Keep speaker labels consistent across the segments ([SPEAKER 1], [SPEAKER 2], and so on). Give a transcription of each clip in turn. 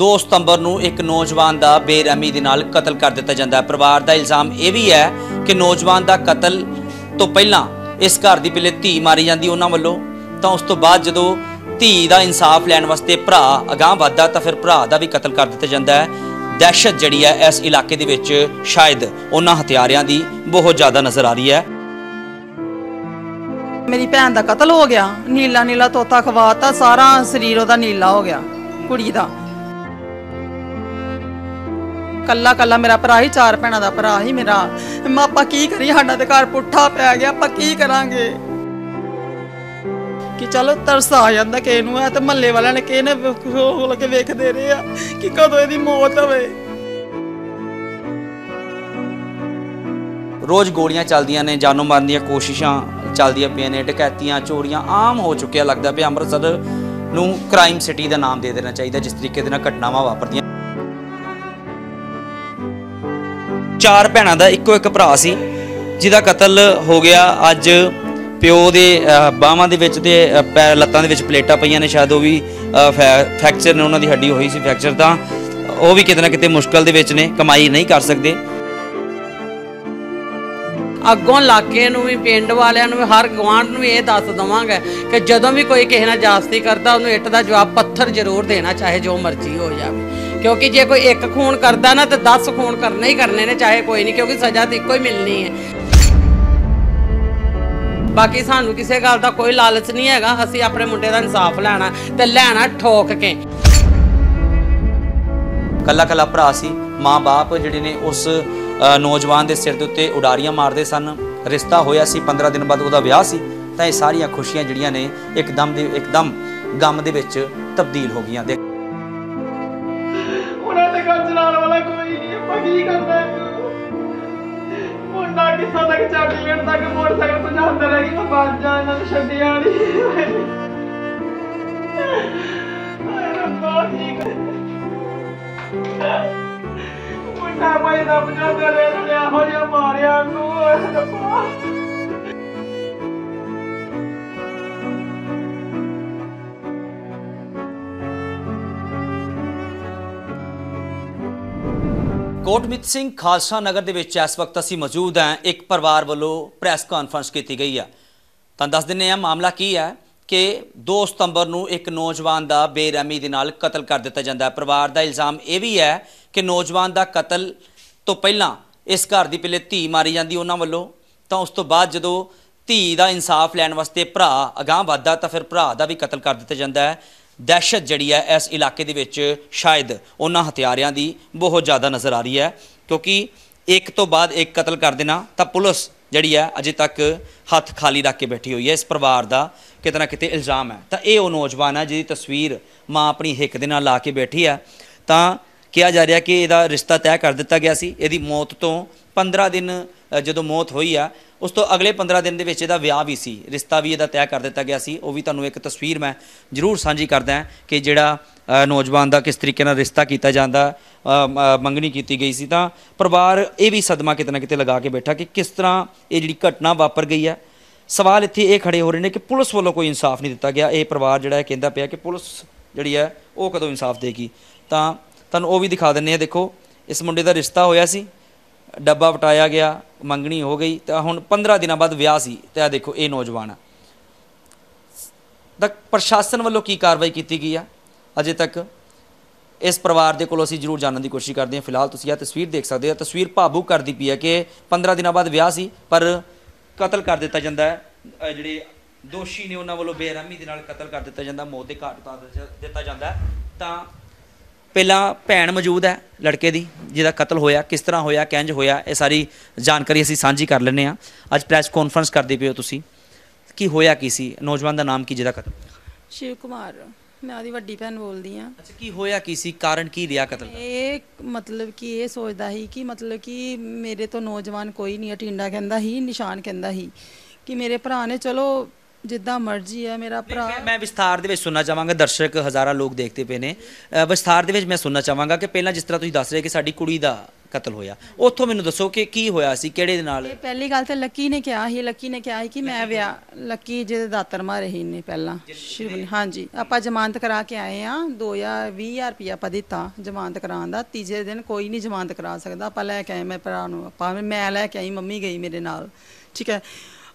[SPEAKER 1] 2 ਸਤੰਬਰ ਨੂੰ ਇੱਕ ਨੌਜਵਾਨ ਦਾ ਬੇਰਹਿਮੀ ਦੇ ਨਾਲ ਕਤਲ ਕਰ ਦਿੱਤਾ ਜਾਂਦਾ ਹੈ ਪਰਿਵਾਰ ਦਾ ਇਲਜ਼ਾਮ ਇਹ ਵੀ ਹੈ ਕਿ ਨੌਜਵਾਨ ਦਾ ਕਤਲ ਤੋਂ ਪਹਿਲਾਂ ਇਸ ਘਰ ਦੀ ਪਹਿਲੇ ਧੀ ਮਾਰੀ ਜਾਂਦੀ ਉਹਨਾਂ ਵੱਲੋਂ ਤਾਂ ਉਸ ਤੋਂ ਬਾਅਦ ਜਦੋਂ ਧੀ ਦਾ ਇਨਸਾਫ ਲੈਣ ਵਾਸਤੇ ਭਰਾ ਅਗਾਹ ਵੱਧਦਾ ਤਾਂ ਫਿਰ ਭਰਾ ਦਾ ਵੀ ਕਤਲ ਕਰ ਦਿੱਤਾ ਜਾਂਦਾ ਹੈ ਦਹਿਸ਼ਤ ਜਿਹੜੀ ਹੈ ਇਸ ਇਲਾਕੇ ਦੇ ਵਿੱਚ ਸ਼ਾਇਦ ਉਹਨਾਂ ਹਥਿਆਰਿਆਂ ਦੀ ਬਹੁਤ ਜ਼ਿਆਦਾ ਨਜ਼ਰ ਆ ਰਹੀ ਹੈ
[SPEAKER 2] ਮੇਰੀ ਭੈਣ ਦਾ ਕਤਲ ਹੋ ਗਿਆ ਨੀਲਾ ਨੀਲਾ ਤੋਤਾ ਖਵਾਤਾ ਸਾਰਾ ਸਰੀਰ ਉਹਦਾ ਨੀਲਾ ਹੋ ਗਿਆ ਕੁੜੀ ਦਾ ਕੱਲਾ ਕੱਲਾ ਮੇਰਾ ਭਰਾ ਹੀ ਚਾਰ ਭੈਣਾਂ ਦਾ ਭਰਾ ਹੀ ਮੇਰਾ ਮਾਪਾ ਕੀ ਕਰੀ ਸਾਡਾ ਤੇ ਘਰ ਪੁੱਠਾ ਪੈ ਗਿਆ ਆਪਾਂ ਕੀ
[SPEAKER 3] ਕਰਾਂਗੇ ਕਿ ਚਲੋ ਤਰਸ ਆ ਜਾਂਦਾ ਕਿ ਇਹਨੂੰ ਆ ਤੇ ਮੱਲੇ ਵਾਲਿਆਂ ਨੇ ਕਿਹਨੇ ਖੋਲ ਕੇ ਵੇਖਦੇ ਰਹੇ ਆ ਕਿ ਕਦੋਂ ਇਹਦੀ ਮੌਤ ਹੋਵੇ
[SPEAKER 1] ਰੋਜ਼ ਗੋਲੀਆਂ ਚੱਲਦੀਆਂ ਨੇ ਜਾਨੋ ਮਾਰਨ ਦੀਆਂ ਕੋਸ਼ਿਸ਼ਾਂ ਚੱਲਦੀਆਂ ਪਈਆਂ ਨੇ ਡਕੈਤੀਆਂ ਚੋਰੀਆਂ ਆਮ ਹੋ ਚੁੱਕਿਆ ਲੱਗਦਾ ਪਿਆ ਅੰਮ੍ਰਿਤਸਰ ਨੂੰ ਕ੍ਰਾਈਮ ਸਿਟੀ ਦਾ ਨਾਮ ਦੇ ਦੇਣਾ ਚਾਹੀਦਾ ਜਿਸ ਤਰੀਕੇ ਦੇ ਨਾਲ ਘਟਨਾਵਾਂ ਵਾਪਰਦੀਆਂ ਚਾਰ ਭੈਣਾਂ ਦਾ ਇੱਕੋ ਇੱਕ ਭਰਾ ਸੀ ਜਿਹਦਾ ਕਤਲ ਹੋ ਗਿਆ ਅੱਜ ਪਿਓ ਦੇ ਬਾਹਾਂ ਦੇ ਵਿੱਚ ਤੇ ਪੈਰ ਲੱਤਾਂ ਦੇ ਵਿੱਚ ਪਲੇਟਾਂ ਪਈਆਂ ਨੇ ਸ਼ਾਇਦ ਉਹ ਵੀ ਫ੍ਰੈਕਚਰ ਨੇ ਉਹਨਾਂ ਦੀ ਹੱਡੀ ਹੋਈ ਸੀ ਫ੍ਰੈਕਚਰ ਤਾਂ ਉਹ ਵੀ ਕਿਤੇ ਨਾ ਕਿਤੇ ਮੁਸ਼ਕਲ ਦੇ ਵਿੱਚ ਨੇ ਕਮਾਈ ਨਹੀਂ ਕਰ ਸਕਦੇ
[SPEAKER 4] ਅੱਗੋਂ ਲਾਕੇ ਨੂੰ ਵੀ ਪਿੰਡ ਵਾਲਿਆਂ ਨੂੰ ਵੀ ਹਰ ਗਵਾਂਢ ਨੂੰ ਵੀ ਇਹ ਦੱਸ ਦਵਾਂਗਾ ਕਿ ਜਦੋਂ ਵੀ ਕੋਈ ਕਿਸੇ ਨਾਲ ਜਾਸਤੀ ਕਰਦਾ ਉਹਨੂੰ ਇੱਟ ਦਾ ਜਵਾਬ ਪੱਥਰ ਜ਼ਰੂਰ ਦੇਣਾ ਚਾਹੇ ਜੋ ਮਰਜ਼ੀ ਹੋ ਜਾਵੇ ਕਿਉਂਕਿ ਜੇ ਕੋਈ ਇੱਕ ਖੂਨ ਕਰਦਾ ਨਾ ਤੇ 10 ਖੂਨ ਕਰਨੇ ਹੀ ਕਰਨੇ ਨੇ ਚਾਹੇ ਕੋਈ ਨਹੀਂ ਕਿਉਂਕਿ ਸਜ਼ਾ ਤੇ ਇੱਕੋ ਹੀ ਮਿਲਣੀ ਹੈ ਬਾਕੀ ਸਾਨੂੰ ਕਿਸੇ ਗੱਲ ਦਾ ਕੋਈ ਲਾਲਚ ਨਹੀਂ ਹੈਗਾ ਅਸੀਂ ਆਪਣੇ ਮੁੰਡੇ ਦਾ ਇਨਸਾਫ ਲੈਣਾ ਤੇ ਲੈਣਾ ਠੋਕ ਕੇ
[SPEAKER 1] ਕੱਲਾ ਕੱਲਾ ਭਰਾ ਸੀ ਮਾਂ-ਬਾਪ ਜਿਹੜੇ ਨੇ ਉਸ ਨੌਜਵਾਨ ਦੇ ਸਿਰ ਦੇ ਉੱਤੇ ਉਡਾਰੀਆਂ ਮਾਰਦੇ ਸਨ ਰਿਸ਼ਤਾ ਹੋਇਆ ਸੀ 15 ਦਿਨ ਬਾਅਦ ਉਹਦਾ ਵਿਆਹ ਸੀ ਤਾਂ ਇਹ ਸਾਰੀਆਂ ਖੁਸ਼ੀਆਂ ਜਿਹੜੀਆਂ ਨੇ ਇੱਕਦਮ ਦੇ ਇੱਕਦਮ ਗਮ ਦੇ ਵਿੱਚ ਤਬਦੀਲ ਹੋ ਗਈਆਂ
[SPEAKER 3] ਤੇ ਘਰ ਚਲਾਉਣ ਵਾਲਾ ਕੋਈ ਨਹੀਂ ਆਪਾਂ ਕੀ ਕਰਨਾ ਮੁੰਡਾ ਕਿੱਥੋਂ ਤੱਕ ਚਾਕਲੇਟ ਤੱਕ ਮੋਟਰਸਾਈਕਲ ਤੋਂ ਜਾਂਦਾ ਰਹਿ ਗਿਆ ਬਾਜ ਜਾਣ ਨਾਲ ਛੱਡਿਆ ਨਹੀਂ ਆਏ ਰੱਬਾ ਕੀ ਕਰ
[SPEAKER 5] ਮੁੰਡਾ ਭਾਈ ਨਾ ਜਾਣਦਾ ਰਹਿ ਲਿਆ ਹੋ ਜਾ ਮਾਰਿਆ ਨੂੰ ਰੱਬਾ
[SPEAKER 1] ਕੋਟਮਿਤ ਸਿੰਘ ਖਾਲਸਾ ਨਗਰ ਦੇ ਵਿੱਚ ਇਸ ਵਕਤ ਅਸੀਂ ਮੌਜੂਦ ਹਾਂ ਇੱਕ ਪਰਿਵਾਰ ਵੱਲੋਂ ਪ੍ਰੈਸ ਕਾਨਫਰੰਸ ਕੀਤੀ ਗਈ ਆ ਤਾਂ ਦੱਸ ਦਿੰਨੇ ਆ ਮਾਮਲਾ ਕੀ ਹੈ ਕਿ 2 ਸਤੰਬਰ ਨੂੰ ਇੱਕ ਨੌਜਵਾਨ ਦਾ ਬੇਰਹਿਮੀ ਦੇ ਨਾਲ ਕਤਲ ਕਰ ਦਿੱਤਾ ਜਾਂਦਾ ਹੈ ਪਰਿਵਾਰ ਦਾ ਇਲਜ਼ਾਮ ਇਹ ਵੀ ਹੈ ਕਿ ਨੌਜਵਾਨ ਦਾ ਕਤਲ ਤੋਂ ਪਹਿਲਾਂ ਇਸ ਘਰ ਦੀ ਪਹਿਲੇ ਧੀ ਮਾਰੀ ਜਾਂਦੀ ਉਹਨਾਂ ਵੱਲੋਂ ਤਾਂ ਉਸ ਤੋਂ ਬਾਅਦ ਜਦੋਂ ਧੀ ਦਾ ਇਨਸਾਫ ਲੈਣ ਵਾਸਤੇ ਭਰਾ ਅਗਾਹ ਵੱਧਦਾ ਤਾਂ ਫਿਰ ਭਰਾ ਦਾ ਵੀ ਕਤਲ ਕਰ ਦਿੱਤਾ ਜਾਂਦਾ ਹੈ ਦਹਿਸ਼ਤ ਜਿਹੜੀ ਹੈ ਇਸ ਇਲਾਕੇ ਦੇ ਵਿੱਚ ਸ਼ਾਇਦ ਉਹਨਾਂ ਹਥਿਆਰਿਆਂ ਦੀ ਬਹੁਤ ਜ਼ਿਆਦਾ ਨਜ਼ਰ ਆ ਰਹੀ ਹੈ ਕਿਉਂਕਿ ਇੱਕ ਤੋਂ ਬਾਅਦ ਇੱਕ ਕਤਲ ਕਰ ਦੇਣਾ ਤਾਂ ਪੁਲਿਸ ਜਿਹੜੀ ਹੈ ਅਜੇ ਤੱਕ ਹੱਥ ਖਾਲੀ ਰੱਖ ਕੇ ਬੈਠੀ ਹੋਈ ਹੈ ਇਸ ਪਰਿਵਾਰ ਦਾ ਕਿਤਨਾ ਕਿਤੇ ਇਲਜ਼ਾਮ ਹੈ ਤਾਂ ਇਹ ਉਹ ਨੌਜਵਾਨ ਹੈ ਜਿਹਦੀ ਤਸਵੀਰ ਮਾਂ ਆਪਣੀ ਹਿੱਕ ਦੇ ਨਾਲ ਲਾ ਕੇ ਬੈਠੀ ਹੈ ਤਾਂ ਕਿਹਾ ਜਾ ਰਿਹਾ ਕਿ ਇਹਦਾ ਰਿਸ਼ਤਾ ਤੈਅ ਕਰ ਦਿੱਤਾ ਗਿਆ ਸੀ ਇਹਦੀ ਮੌਤ ਤੋਂ 15 ਦਿਨ ਜਦੋਂ ਮੌਤ ਹੋਈ ਆ ਉਸ ਤੋਂ ਅਗਲੇ 15 ਦਿਨ ਦੇ ਵਿੱਚ ਇਹਦਾ ਵਿਆਹ ਵੀ ਸੀ ਰਿਸ਼ਤਾ ਵੀ ਇਹਦਾ ਤੈਅ ਕਰ ਦਿੱਤਾ ਗਿਆ ਸੀ ਉਹ ਵੀ ਤੁਹਾਨੂੰ ਇੱਕ ਤਸਵੀਰ ਮੈਂ ਜ਼ਰੂਰ ਸਾਂਝੀ ਕਰਦਾ ਕਿ ਜਿਹੜਾ ਨੌਜਵਾਨ ਦਾ ਕਿਸ ਤਰੀਕੇ ਨਾਲ ਰਿਸ਼ਤਾ ਕੀਤਾ ਜਾਂਦਾ ਮੰਗਣੀ ਕੀਤੀ ਗਈ ਸੀ ਤਾਂ ਪਰਿਵਾਰ ਇਹ ਵੀ ਸਦਮਾ ਕਿਤੇ ਨਾ ਕਿਤੇ ਲਗਾ ਕੇ ਬੈਠਾ ਕਿ ਕਿਸ ਤਰ੍ਹਾਂ ਇਹ ਜਿਹੜੀ ਘਟਨਾ ਵਾਪਰ ਗਈ ਆ ਸਵਾਲ ਇੱਥੇ ਇਹ ਖੜੇ ਹੋ ਰਹੇ ਨੇ ਕਿ ਪੁਲਿਸ ਵੱਲੋਂ ਕੋਈ ਇਨਸਾਫ ਨਹੀਂ ਦਿੱਤਾ ਗਿਆ ਇਹ ਪਰਿਵਾਰ ਜਿਹੜਾ ਕਹਿੰਦਾ ਪਿਆ ਕਿ ਪੁਲਿਸ ਜਿਹੜੀ ਹੈ ਉਹ ਕਦੋਂ ਇਨਸਾਫ ਦੇਗੀ ਤਾਂ ਤੁਹਾਨੂੰ ਉਹ ਵੀ ਦਿਖਾ ਦਿੰਨੇ ਆ ਦੇਖੋ ਇਸ ਮੁੰਡੇ ਦਾ ਰਿਸ਼ਤਾ ਹੋਇਆ ਸੀ ਡੱਬਾ ਪਟਾਇਆ ਗਿਆ ਮੰਗਣੀ ਹੋ ਗਈ ਤਾਂ ਹੁਣ 15 ਦਿਨਾਂ ਬਾਅਦ ਵਿਆਹ ਸੀ ਤੇ ਆ ਦੇਖੋ ਇਹ ਨੌਜਵਾਨ ਆ ਤਾਂ ਪ੍ਰਸ਼ਾਸਨ ਵੱਲੋਂ ਕੀ ਕਾਰਵਾਈ ਕੀਤੀ ਗਈ ਆ ਅਜੇ ਤੱਕ ਇਸ ਪਰਿਵਾਰ ਦੇ ਕੋਲੋਂ ਅਸੀਂ ਜ਼ਰੂਰ ਜਾਣਨ ਦੀ ਕੋਸ਼ਿਸ਼ ਕਰਦੇ ਹਾਂ ਫਿਲਹਾਲ ਤੁਸੀਂ ਇਹ ਤਸਵੀਰ ਦੇਖ ਸਕਦੇ ਹੋ ਤਸਵੀਰ ਭਾਵੁਕ ਕਰਦੀ ਪਈ ਹੈ ਕਿ 15 ਦਿਨਾਂ ਬਾਅਦ ਵਿਆਹ ਸੀ ਪਰ ਕਤਲ ਕਰ ਦਿੱਤਾ ਜਾਂਦਾ ਹੈ ਜਿਹੜੇ ਦੋਸ਼ੀ ਨੇ ਉਹਨਾਂ ਵੱਲੋਂ ਬੇਰਹਿਮੀ ਦੇ ਨਾਲ ਕਤਲ ਕਰ ਦਿੱਤਾ ਜਾਂਦਾ ਮੌਤ ਦੇ ਘਾਟ ਉਤਾਰ ਦਿੱਤਾ ਜਾਂਦਾ ਤਾਂ ਪਹਿਲਾਂ ਭੈਣ ਮੌਜੂਦ ਹੈ ਲੜਕੇ ਦੀ ਜਿਹਦਾ ਕਤਲ ਹੋਇਆ ਕਿਸ ਤਰ੍ਹਾਂ ਹੋਇਆ ਕਿੰਜ ਹੋਇਆ ਇਹ ਸਾਰੀ ਜਾਣਕਾਰੀ ਅਸੀਂ ਸਾਂਝੀ ਕਰ ਲੈਨੇ ਆ ਅੱਜ ਪ੍ਰੈਸ ਕਾਨਫਰੰਸ ਕਰਦੇ ਪਿਓ ਤੁਸੀਂ ਕੀ ਹੋਇਆ ਕੀ ਸੀ ਨੌਜਵਾਨ ਦਾ ਨਾਮ ਕੀ ਜਿਹਦਾ ਕਤਲ
[SPEAKER 2] ਸ਼ਿਵ ਕੁਮਾਰ ਮੈਂ ਆਦੀ ਵੱਡੀ ਭੈਣ ਬੋਲਦੀ ਆ ਅੱਛਾ
[SPEAKER 1] ਕੀ ਹੋਇਆ ਕੀ ਸੀ ਕਾਰਨ ਕੀ ਰਿਹਾ ਕਤਲ ਦਾ
[SPEAKER 2] ਇਹ ਮਤਲਬ ਕਿ ਇਹ ਸੋਚਦਾ ਸੀ ਕਿ ਮਤਲਬ ਕਿ ਮੇਰੇ ਤੋਂ ਨੌਜਵਾਨ ਕੋਈ ਨਹੀਂ ਟਿੰਡਾ ਕਹਿੰਦਾ ਸੀ ਨਿਸ਼ਾਨ ਕਹਿੰਦਾ ਸੀ ਕਿ ਮੇਰੇ ਭਰਾ ਨੇ ਚਲੋ ਜਿੱਦਾਂ ਮਰਜ਼ੀ ਹੈ ਮੇਰਾ ਭਰਾ
[SPEAKER 1] ਮੈਂ- ਵਿਸਥਾਰ ਦੇ ਵਿੱਚ ਸੁਣਨਾ ਚਾਹਾਂਗਾ ਦਰਸ਼ਕ ਹਜ਼ਾਰਾਂ ਲੋਕ ਦੇਖਦੇ ਪਏ ਨੇ ਵਿਸਥਾਰ ਦੇ ਵਿੱਚ ਮੈਂ ਸੁਣਨਾ ਚਾਹਾਂਗਾ ਕਿ ਪਹਿਲਾਂ ਜਿਸ ਤਰ੍ਹਾਂ ਤੁਸੀਂ ਦੱਸ ਰਹੇ ਕਿ ਸਾਡੀ ਕੁੜੀ ਦਾ ਕਤਲ ਹੋਇਆ ਉੱਥੋਂ ਮੈਨੂੰ ਦੱਸੋ ਕਿ ਕੀ ਹੋਇਆ ਸੀ ਕਿਹੜੇ ਦੇ ਨਾਲ ਇਹ
[SPEAKER 2] ਪਹਿਲੀ ਗੱਲ ਤਾਂ ਲੱਕੀ ਨੇ ਕਿਹਾ ਸੀ ਲੱਕੀ ਨੇ ਕਿਹਾ ਸੀ ਕਿ ਮੈਂ ਵਿਆਹ ਲੱਕੀ ਜਿਹਦੇ ਦਾਤਰ ਮਾਰੇ ਰਹੀ ਨੇ ਪਹਿਲਾਂ ਸ਼ਿਵ ਹਾਂਜੀ ਆਪਾਂ ਜ਼ਮਾਨਤ ਕਰਾ ਕੇ ਆਏ ਆ 2000 ਰੁਪਇਆ ਆਪਾਂ ਦਿੱਤਾ ਜ਼ਮਾਨਤ ਕਰਾਉਣ ਦਾ ਤੀਜੇ ਦਿਨ ਕੋਈ ਨਹੀਂ ਜ਼ਮਾਨਤ ਕਰਾ ਸਕਦਾ ਆਪਾਂ ਲੈ ਕੇ ਆਏ ਮੈਂ ਭਰਾ ਨੂੰ ਆਪਾਂ ਮੈਂ ਲੈ ਕੇ ਆਈ ਮੰਮੀ ਗਈ ਮੇਰੇ ਨਾਲ ਠੀਕ ਹੈ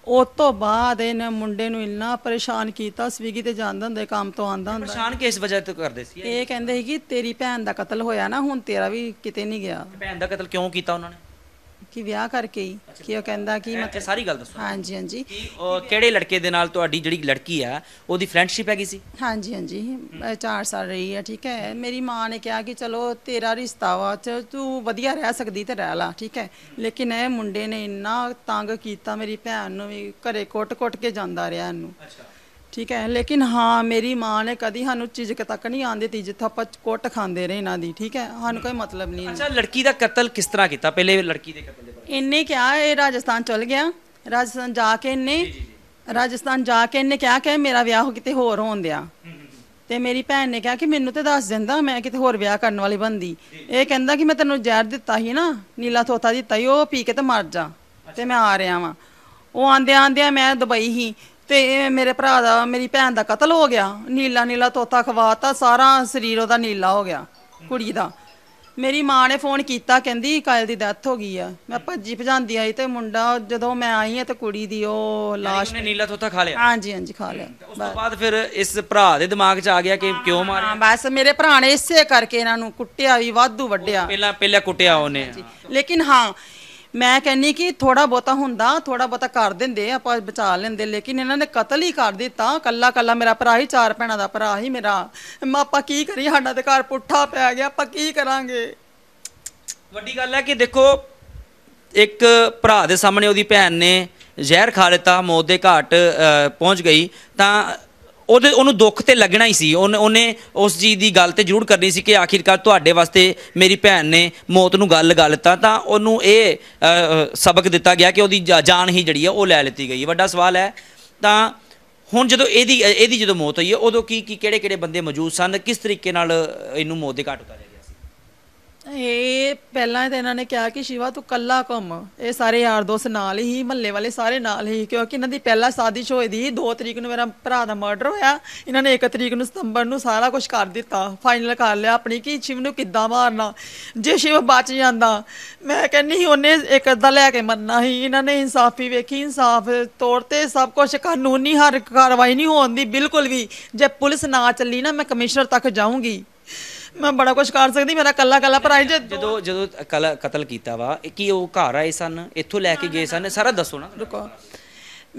[SPEAKER 2] ਉਸ ਤੋਂ ਬਾਅਦ ਇਹਨੇ ਮੁੰਡੇ ਨੂੰ ਇੰਨਾ ਪਰੇਸ਼ਾਨ ਕੀਤਾ ਸਵੀਗੀ ਤੇ ਜਾਂਦਾ ਹੁੰਦਾ ਕੰਮ ਤੋਂ ਆਂਦਾ ਹੁੰਦਾ ਪਰੇਸ਼ਾਨ
[SPEAKER 1] ਕਿਸ ਵਜ੍ਹਾ ਤੋਂ ਕਰਦੇ ਸੀ ਇਹ
[SPEAKER 2] ਕਹਿੰਦੇ ਸੀ ਕਿ ਤੇਰੀ ਭੈਣ ਦਾ ਕਤਲ ਹੋਇਆ ਨਾ ਹੁਣ ਤੇਰਾ ਵੀ ਕਿਤੇ ਨਹੀਂ ਗਿਆ
[SPEAKER 1] ਭੈਣ ਦਾ ਕਤਲ ਕਿਉਂ ਕੀਤਾ ਉਹਨਾਂ ਨੇ
[SPEAKER 2] ਕਿ ਵਿਆਹ ਕਰਕੇ ਹੀ ਕਿ ਉਹ ਕਹਿੰਦਾ ਕਿ ਮੈਂ ਮਤਲਬ ਸਾਰੀ ਗੱਲ ਦੱਸੋ ਹਾਂਜੀ ਹਾਂਜੀ ਕਿ
[SPEAKER 1] ਉਹ ਕਿਹੜੇ ਲੜਕੇ ਦੇ ਨਾਲ ਤੁਹਾਡੀ ਜਿਹੜੀ ਲੜਕੀ ਆ ਉਹਦੀ ਫਰੈਂਡਸ਼ਿਪ ਹੈਗੀ ਸੀ
[SPEAKER 2] ਹਾਂਜੀ ਹਾਂਜੀ 4 ਸਾਲ ਰਹੀ ਆ ਠੀਕ ਹੈ ਮੇਰੀ ਮਾਂ ਨੇ ਕਿਹਾ ਕਿ ਚਲੋ ਤੇਰਾ ਰਿਸ਼ਤਾ ਵਾ ਚ- ਤੂੰ ਵਧੀਆ ਰਹਿ ਸਕਦੀ ਤੇ ਰਹਿ ਲਾ ਠੀਕ ਹੈ ਲੇਕਿਨ ਇਹ ਮੁੰਡੇ ਨੇ ਇੰਨਾ ਤੰਗ ਕੀਤਾ ਮੇਰੀ ਭੈਣ ਨੂੰ ਵੀ ਘਰੇ ਕੁੱਟ-ਕੁੱਟ ਕੇ ਜਾਂਦਾ ਰਿਹਾ ਇਹਨੂੰ ਅੱਛਾ ਠੀਕ ਹੈ ਲੇਕਿਨ ਹਾਂ ਮੇਰੀ ਮਾਂ ਨੇ ਕਦੀ ਸਾਨੂੰ ਚੀਜ਼ਕ ਤੱਕ ਨਹੀਂ ਆਂਦੇ ਤੀ ਜਿੱਥੇ ਆਪਾਂ ਕੁੱਟ ਖਾਂਦੇ ਰਹੇ ਇਹਨਾਂ ਦੀ ਠੀਕ ਹੈ ਸਾਨੂੰ ਕੋਈ ਮਤਲਬ ਨਹੀਂ
[SPEAKER 1] ਅੱਛਾ ਲੜਕੀ ਦਾ ਕਤਲ ਕਿਸ ਤਰ੍ਹਾਂ ਕੀਤਾ ਪਹਿਲੇ ਲੜਕੀ ਦੇ ਕਤਲ ਦੇ
[SPEAKER 2] ਬਾਰੇ ਇਹਨੇ ਕਿਹਾ ਇਹ ਰਾਜਸਥਾਨ ਚਲ ਗਿਆ ਰਾਜਸਥਾਨ ਜਾ ਕੇ ਇਹਨੇ ਰਾਜਸਥਾਨ ਜਾ ਕੇ ਇਹਨੇ ਕਿਹਾ ਕਿ ਮੇਰਾ ਵਿਆਹ ਕਿਤੇ ਹੋਰ ਹੋਣ ਦਿਆ ਤੇ ਮੇਰੀ ਭੈਣ ਨੇ ਕਿਹਾ ਕਿ ਮੈਨੂੰ ਤੇ ਦੱਸ ਦਿੰਦਾ ਮੈਂ ਕਿਤੇ ਹੋਰ ਵਿਆਹ ਕਰਨ ਵਾਲੀ ਬੰਦੀ ਇਹ ਕਹਿੰਦਾ ਕਿ ਮੈਂ ਤੈਨੂੰ ਜ਼ਹਿਰ ਦਿੱਤਾ ਸੀ ਨਾ ਨੀਲਾ ਤੋਤਾ ਦਿੱਤਾ ਹੀ ਉਹ ਪੀ ਕੇ ਤੇ ਮਰ ਜਾ ਤੇ ਮੈਂ ਆ ਰਿਹਾ ਵਾਂ ਉਹ ਆਂਦੇ ਆਂਦੇ ਮੈਂ ਦੁਬਈ ਹੀ ਤੇ ਮੇਰੇ ਭਰਾ ਦਾ ਮੇਰੀ ਭੈਣ ਦਾ ਕਤਲ ਹੋ ਗਿਆ ਨੀਲਾ ਨੀਲਾ ਤੋਤਾ ਖਵਾਤਾ ਸਾਰਾ ਸਰੀਰ ਉਹਦਾ ਨੀਲਾ ਹੋ ਗਿਆ ਕੁੜੀ ਦਾ ਮੇਰੀ ਮਾਂ ਨੇ ਫੋਨ ਕੀਤਾ ਕਹਿੰਦੀ ਕਾਇਲ ਦੀ ਡੈਥ ਹੋ ਗਈ ਆ ਮੈਂ ਭੱਜੀ ਭਜਾਂਦੀ ਆਈ ਤੇ ਮੁੰਡਾ ਜਦੋਂ ਮੈਂ ਆਈ ਆ ਤੇ ਕੁੜੀ ਦੀ ਉਹ ਲਾਸ਼ ਨੇ
[SPEAKER 1] ਨੀਲਾ ਤੋਤਾ ਖਾ ਲਿਆ
[SPEAKER 2] ਹਾਂਜੀ ਹਾਂਜੀ ਖਾ ਲਿਆ ਉਸ ਤੋਂ
[SPEAKER 1] ਬਾਅਦ ਫਿਰ ਇਸ ਭਰਾ ਦੇ ਦਿਮਾਗ 'ਚ ਆ ਗਿਆ ਕਿ ਕਿਉਂ ਮਾਰਿਆ
[SPEAKER 2] ਹਾਂ ਬਸ ਮੇਰੇ ਭਰਾ ਨੇ ਇਸੇ ਕਰਕੇ ਇਹਨਾਂ ਨੂੰ ਕੁੱਟਿਆ ਵੀ ਵਾਧੂ ਵੱਡਿਆ
[SPEAKER 1] ਪਹਿਲਾਂ ਪਹਿਲਾਂ ਕੁੱਟਿਆ ਉਹਨੇ
[SPEAKER 2] ਲੇਕਿਨ ਹਾਂ ਮੈਂ ਕਹਿੰਨੀ ਕਿ ਥੋੜਾ ਬੋਤਾ ਹੁੰਦਾ ਥੋੜਾ ਬੋਤਾ ਕਰ ਦਿੰਦੇ ਆਪਾਂ ਬਚਾ ਲੈਂਦੇ ਲੇਕਿਨ ਇਹਨਾਂ ਨੇ ਕਤਲ ਹੀ ਕਰ ਦਿੱਤਾ ਕੱਲਾ ਕੱਲਾ ਮੇਰਾ ਭਰਾ ਹੀ ਚਾਰ ਭੈਣਾਂ ਦਾ ਭਰਾ ਹੀ ਮੇਰਾ ਮਾਂ ਆਪਾਂ ਕੀ ਕਰੀ ਸਾਡਾ ਤੇ ਘਰ ਪੁੱਠਾ ਪੈ ਗਿਆ ਆਪਾਂ ਕੀ ਕਰਾਂਗੇ
[SPEAKER 1] ਵੱਡੀ ਗੱਲ ਹੈ ਕਿ ਦੇਖੋ ਇੱਕ ਭਰਾ ਦੇ ਸਾਹਮਣੇ ਉਹਦੀ ਭੈਣ ਨੇ ਜ਼ਹਿਰ ਖਾ ਲਿੱਤਾ ਮੌਤ ਦੇ ਘਾਟ ਪਹੁੰਚ ਗਈ ਤਾਂ ਉਹਦੇ ਉਹਨੂੰ ਦੁੱਖ ਤੇ ਲੱਗਣਾ ਹੀ ਸੀ ਉਹਨੇ ਉਸ ਚੀਜ਼ ਦੀ ਗੱਲ ਤੇ ਜ਼ਰੂਰ ਕਰਨੀ ਸੀ ਕਿ ਆਖਿਰਕਾਰ ਤੁਹਾਡੇ ਵਾਸਤੇ ਮੇਰੀ ਭੈਣ ਨੇ ਮੌਤ ਨੂੰ ਗੱਲ ਲਗਾ ਲਿੱਤਾ ਤਾਂ ਉਹਨੂੰ ਇਹ ਸਬਕ ਦਿੱਤਾ ਗਿਆ ਕਿ ਉਹਦੀ ਜਾਨ ਹੀ ਜਿਹੜੀ ਆ ਉਹ ਲੈ ਲਈ ਗਈ ਵੱਡਾ ਸਵਾਲ ਹੈ ਤਾਂ ਹੁਣ ਜਦੋਂ ਇਹਦੀ ਇਹਦੀ ਜਦੋਂ ਮੌਤ ਹੋਈ ਹੈ ਉਦੋਂ ਕੀ ਕੀ ਕਿਹੜੇ ਕਿਹੜੇ ਬੰਦੇ ਮੌਜੂਦ ਸਨ ਕਿਸ ਤਰੀਕੇ ਨਾਲ ਇਹਨੂੰ ਮੌਤ ਦੇ ਘਾਟ ਉਤਾਰਿਆ
[SPEAKER 2] ਇਹ ਪਹਿਲਾਂ ਤਾਂ ਇਹਨਾਂ ਨੇ ਕਿਹਾ ਕਿ ਸ਼ਿਵਾ ਤੂੰ ਕੱਲਾ ਕੰਮ ਇਹ ਸਾਰੇ ਯਾਰ ਦੋਸਤ ਨਾਲ ਹੀ ਮੱਲੇ ਵਾਲੇ ਸਾਰੇ ਨਾਲ ਹੀ ਕਿਉਂਕਿ ਇਹਨਾਂ ਦੀ ਪਹਿਲਾ ਸਾਦੀ ਹੋਈ ਦੀ 2 ਤਰੀਕ ਨੂੰ ਮੇਰਾ ਭਰਾ ਦਾ ਮਰਡਰ ਹੋਇਆ ਇਹਨਾਂ ਨੇ 1 ਤਰੀਕ ਨੂੰ ਸਤੰਬਰ ਨੂੰ ਸਾਰਾ ਕੁਝ ਕਰ ਦਿੱਤਾ ਫਾਈਨਲ ਕਰ ਲਿਆ ਆਪਣੀ ਕਿ ਸ਼ਿਵ ਨੂੰ ਕਿੱਦਾਂ ਮਾਰਨਾ ਜੇ ਸ਼ਿਵ ਬਚ ਜਾਂਦਾ ਮੈਂ ਕਹਿੰਨੀ ਸੀ ਉਹਨੇ ਇੱਕ ਅੱਧਾ ਲੈ ਕੇ ਮੰਨਣਾ ਸੀ ਇਹਨਾਂ ਨੇ ਇਨਸਾਫੀ ਵੇਖੀ ਇਨਸਾਫ ਤੌਰ ਤੇ ਸਭ ਕੁਝ ਕਾਨੂੰਨੀ ਹਰ ਕਾਰਵਾਈ ਨਹੀਂ ਹੋਣ ਦੀ ਬਿਲਕੁਲ ਵੀ ਜੇ ਪੁਲਿਸ ਨਾ ਚੱਲੀ ਨਾ ਮੈਂ ਕਮਿਸ਼ਨਰ ਤੱਕ ਜਾਊਂਗੀ ਮੈਂ ਬੜਾ ਕੁਝ ਕਰ ਸਕਦੀ ਮੇਰਾ ਕੱਲਾ ਕੱਲਾ ਭਰਾ ਜਦੋਂ
[SPEAKER 1] ਜਦੋਂ ਕਲ- ਕਤਲ ਕੀਤਾ ਵਾ ਕੀ ਉਹ ਘਰ ਆਏ ਸਨ ਇੱਥੋਂ ਲੈ ਕੇ ਗਏ ਸਨ ਸਾਰਾ ਦੱਸੋ ਨਾ
[SPEAKER 2] ਰੁਕੋ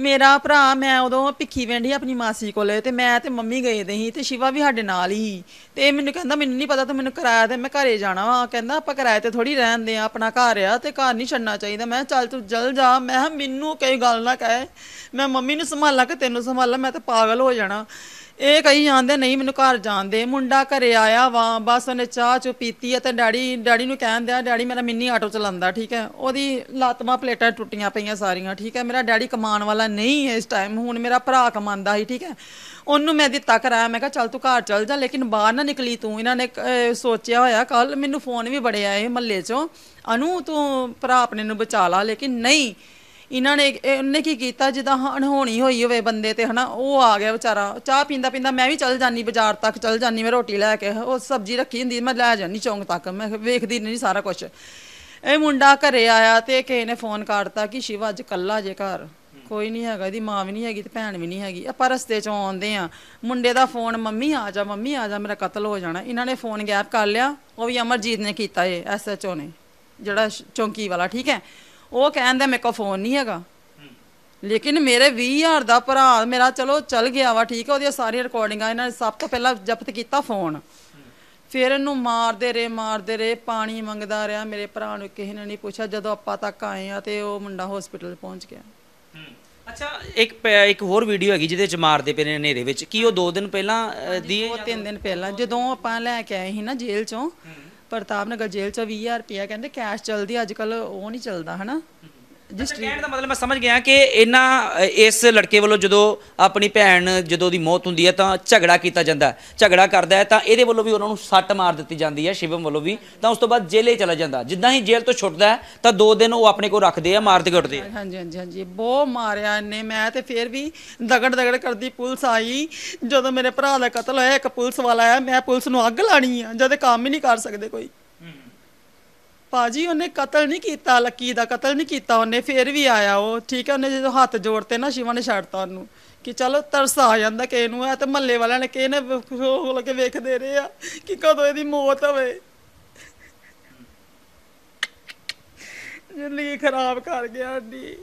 [SPEAKER 2] ਮੇਰਾ ਭਰਾ ਮੈਂ ਉਦੋਂ ਭਿੱਖੀ ਵੰਡੀ ਆਪਣੀ ਮਾਸੀ ਕੋਲੇ ਤੇ ਮੈਂ ਤੇ ਮੰਮੀ ਗਏ ਦੇ ਸੀ ਤੇ ਸ਼ਿਵਾ ਵੀ ਸਾਡੇ ਨਾਲ ਹੀ ਤੇ ਇਹ ਮੈਨੂੰ ਕਹਿੰਦਾ ਮੈਨੂੰ ਨਹੀਂ ਪਤਾ ਤੇ ਮੈਨੂੰ ਕਿਰਾਇਆ ਦੇ ਮੈਂ ਘਰੇ ਜਾਣਾ ਵਾ ਕਹਿੰਦਾ ਆਪਾਂ ਕਿਰਾਏ ਤੇ ਥੋੜੀ ਰਹਿੰਦੇ ਆ ਆਪਣਾ ਘਰ ਆ ਤੇ ਘਰ ਨਹੀਂ ਛੱਡਣਾ ਚਾਹੀਦਾ ਮੈਂ ਚੱਲ ਤੂੰ ਜਲ ਜਾ ਮੈਂ ਮੈਨੂੰ ਕੋਈ ਗੱਲ ਨਾ ਕਹੇ ਮੈਂ ਮੰਮੀ ਨੂੰ ਸੰਭਾਲਾਂ ਕਿ ਤੈਨੂੰ ਸੰਭਾਲਾਂ ਮੈਂ ਤਾਂ ਪਾਗਲ ਹੋ ਜਾਣਾ ਇਹ ਕਹੀ ਜਾਂਦੇ ਨਹੀਂ ਮੈਨੂੰ ਘਰ ਜਾਂਦੇ ਮੁੰਡਾ ਘਰੇ ਆਇਆ ਵਾ ਬਸ ਉਹਨੇ ਚਾਹ ਚ ਪੀਤੀ ਤੇ ਡੈਡੀ ਡੈਡੀ ਨੂੰ ਕਹਿਣ ਦਿਆ ਡੈਡੀ ਮੇਰਾ ਮਿੰਨੀ ਆਟੋ ਚਲਾਉਂਦਾ ਠੀਕ ਹੈ ਉਹਦੀ ਲਾਤਮਾ ਪਲੇਟਾਂ ਟੁੱਟੀਆਂ ਪਈਆਂ ਸਾਰੀਆਂ ਠੀਕ ਹੈ ਮੇਰਾ ਡੈਡੀ ਕਮਾਉਣ ਵਾਲਾ ਨਹੀਂ ਹੈ ਇਸ ਟਾਈਮ ਹੁਣ ਮੇਰਾ ਭਰਾ ਕਮਾਉਂਦਾ ਸੀ ਠੀਕ ਹੈ ਉਹਨੂੰ ਮੈਂ ਦਿੱਤਾ ਕਰਾਇਆ ਮੈਂ ਕਿਹਾ ਚੱਲ ਤੂੰ ਘਰ ਚੱਲ ਜਾ ਲੇਕਿਨ ਬਾਹਰ ਨਾ ਨਿਕਲੀ ਤੂੰ ਇਹਨਾਂ ਨੇ ਸੋਚਿਆ ਹੋਇਆ ਕੱਲ ਮੈਨੂੰ ਫੋਨ ਵੀ ਬੜਿਆ ਇਹ ਮੱਲੇ ਚੋਂ ਅਨੂ ਤੂੰ ਭਰਾ ਆਪਣੇ ਨੂੰ ਬਚਾ ਲਾ ਲੇਕਿਨ ਨਹੀਂ ਇਹਨਾਂ ਨੇ ਇਹਨੇ ਕੀ ਕੀਤਾ ਜਿੱਦਾਂ ਅਣਹੋਣੀ ਹੋਈ ਹੋਵੇ ਬੰਦੇ ਤੇ ਹਨਾ ਉਹ ਆ ਗਿਆ ਵਿਚਾਰਾ ਚਾਹ ਪੀਂਦਾ ਪੀਂਦਾ ਮੈਂ ਵੀ ਚੱਲ ਜਾਨੀ ਬਾਜ਼ਾਰ ਤੱਕ ਚੱਲ ਜਾਨੀ ਮੈਂ ਰੋਟੀ ਲੈ ਕੇ ਉਹ ਸਬਜ਼ੀ ਰੱਖੀ ਹੁੰਦੀ ਮੈਂ ਲੈ ਜਾਨੀ ਚੌਂਕ ਤੱਕ ਮੈਂ ਵੇਖਦੀ ਨਹੀਂ ਸਾਰਾ ਕੁਝ ਇਹ ਮੁੰਡਾ ਘਰੇ ਆਇਆ ਤੇ ਕਿਸੇ ਨੇ ਫੋਨ ਕਰਤਾ ਕਿ ਸ਼ਿਵ ਅੱਜ ਕੱਲਾ ਜੇ ਘਰ ਕੋਈ ਨਹੀਂ ਹੈਗਾ ਇਹਦੀ ਮਾਂ ਵੀ ਨਹੀਂ ਹੈਗੀ ਤੇ ਭੈਣ ਵੀ ਨਹੀਂ ਹੈਗੀ ਆਪਾਂ ਰਸਤੇ 'ਚੋਂ ਆਉਂਦੇ ਆ ਮੁੰਡੇ ਦਾ ਫੋਨ ਮੰਮੀ ਆ ਜਾ ਮੰਮੀ ਆ ਜਾ ਮੇਰਾ ਕਤਲ ਹੋ ਜਾਣਾ ਇਹਨਾਂ ਨੇ ਫੋਨ ਗੈਪ ਕਰ ਲਿਆ ਉਹ ਵੀ ਅਮਰਜੀਤ ਨੇ ਕੀਤਾ ਏ ਐਸਐਚਓ ਨੇ ਜਿਹੜਾ ਚੌਂਕੀ ਵਾਲਾ ਠੀਕ ਹੈ ਉਹ ਕਹਿੰਦਾ ਮੇਰੇ ਕੋਲ ਫੋਨ ਨਹੀਂ ਹੈਗਾ ਲੇਕਿਨ ਮੇਰੇ 20000 ਦਾ ਭਰਾ ਮੇਰਾ ਚਲੋ ਚਲ ਗਿਆ ਵਾ ਠੀਕ ਹੈ ਉਹਦੀਆਂ ਸਾਰੀਆਂ ਰਿਕਾਰਡਿੰਗਾਂ ਇਹਨਾਂ ਨੇ ਸਭ ਤੋਂ ਪਹਿਲਾਂ ਜ਼ਬਤ ਕੀਤਾ ਫੋਨ ਫਿਰ ਇਹਨੂੰ ਮਾਰਦੇ ਰਹੇ ਮਾਰਦੇ ਰਹੇ ਪਾਣੀ ਮੰਗਦਾ ਰਿਹਾ ਮੇਰੇ ਭਰਾ ਨੂੰ ਕਿਸੇ ਨੇ ਨਹੀਂ ਪੁੱਛਿਆ ਜਦੋਂ ਆਪਾਂ ਤੱਕ ਆਏ ਆ ਤੇ ਉਹ ਮੁੰਡਾ ਹਸਪੀਟਲ ਪਹੁੰਚ ਗਿਆ ਅੱਛਾ ਇੱਕ
[SPEAKER 1] ਇੱਕ ਹੋਰ ਵੀਡੀਓ ਹੈਗੀ ਜਿਹਦੇ ਚ ਮਾਰਦੇ ਪਏ ਨੇ ਹਨੇਰੇ ਵਿੱਚ ਕੀ ਉਹ 2 ਦਿਨ ਪਹਿਲਾਂ ਦੀ
[SPEAKER 2] ਉਹ 3 ਦਿਨ ਪਹਿਲਾਂ ਜਦੋਂ ਆਪਾਂ ਲੈ ਕੇ ਆਏ ਸੀ ਨਾ ਜੇਲ੍ਹ ਚੋਂ ਪ੍ਰਤਾਪ ਨਗਰ ਜੇਲ੍ਹ 'ਚ 20000 ਰੁਪਇਆ ਕਹਿੰਦੇ ਕੈਸ਼ ਚਲਦੀ ਅੱਜ ਕੱਲ ਉਹ ਨਹੀਂ ਚਲਦਾ ਹਨਾ
[SPEAKER 1] ਜਿਸ ਕਹਿਣ ਦਾ ਮਤਲਬ ਮੈਂ ਸਮਝ ਗਿਆ ਕਿ ਇਹਨਾਂ ਇਸ ਲੜਕੇ ਵੱਲੋਂ ਜਦੋਂ ਆਪਣੀ ਭੈਣ ਜਦੋਂ ਦੀ ਮੌਤ ਹੁੰਦੀ ਹੈ ਤਾਂ ਝਗੜਾ ਕੀਤਾ ਜਾਂਦਾ ਹੈ ਝਗੜਾ ਕਰਦਾ ਹੈ ਤਾਂ ਇਹਦੇ ਵੱਲੋਂ ਵੀ ਉਹਨਾਂ ਨੂੰ ਸੱਟ ਮਾਰ ਦਿੱਤੀ ਜਾਂਦੀ ਹੈ ਸ਼ਿਵਮ ਵੱਲੋਂ ਵੀ ਤਾਂ ਉਸ ਤੋਂ ਬਾਅਦ ਜੇਲੇ ਚਲਾ ਜਾਂਦਾ ਜਿੱਦਾਂ ਹੀ ਜੇਲ੍ਹ ਤੋਂ ਛੁੱਟਦਾ ਹੈ ਤਾਂ ਦੋ ਦਿਨ ਉਹ ਆਪਣੇ ਕੋਲ ਰੱਖਦੇ ਆ ਮਾਰਦੇ ਕੁੱਟਦੇ ਆ
[SPEAKER 2] ਹਾਂਜੀ ਹਾਂਜੀ ਹਾਂਜੀ ਬਹੁਤ ਮਾਰਿਆ ਇਹਨੇ ਮੈਂ ਤੇ ਫੇਰ ਵੀ ਦਗੜ ਦਗੜ ਕਰਦੀ ਪੁਲਿਸ ਆਈ ਜਦੋਂ ਮੇਰੇ ਭਰਾ ਦਾ ਕਤਲ ਹੋਇਆ ਇੱਕ ਪੁਲਿਸ ਵਾਲਾ ਆਇਆ ਮੈਂ ਪੁਲਿਸ ਨੂੰ ਅੱਗ ਲਾਣੀ ਆ ਜਦ ਕੰਮ ਹੀ ਨਹੀਂ ਕਰ ਸਕਦੇ ਕੋਈ ਪਾਜੀ ਉਹਨੇ ਕਤਲ ਨਹੀਂ ਕੀਤਾ ਲੱਕੀ ਦਾ ਕਤਲ ਨਹੀਂ ਕੀਤਾ ਉਹਨੇ ਫੇਰ ਵੀ ਆਇਆ ਉਹ ਠੀਕ ਹੈ ਉਹਨੇ ਜਦੋਂ ਹੱਥ ਜੋੜਤੇ ਨਾ ਸ਼ਿਵਾ ਨੇ ਛੱਡਤਾ
[SPEAKER 3] ਉਹਨੂੰ ਕਿ ਚਲੋ ਤਰਸ ਆ ਜਾਂਦਾ ਕਿ ਇਹਨੂੰ ਆ ਤੇ ਮੱਲੇ ਵਾਲਿਆਂ ਨੇ ਕਿਹਨੇ ਹੋ ਕੇ ਵੇਖਦੇ ਰਹੇ ਆ ਕਿ ਕਦੋਂ ਇਹਦੀ ਮੌਤ ਹੋਵੇ ਜ਼ਿੰਦਗੀ ਖਰਾਬ ਕਰ ਗਿਆ ਦੀ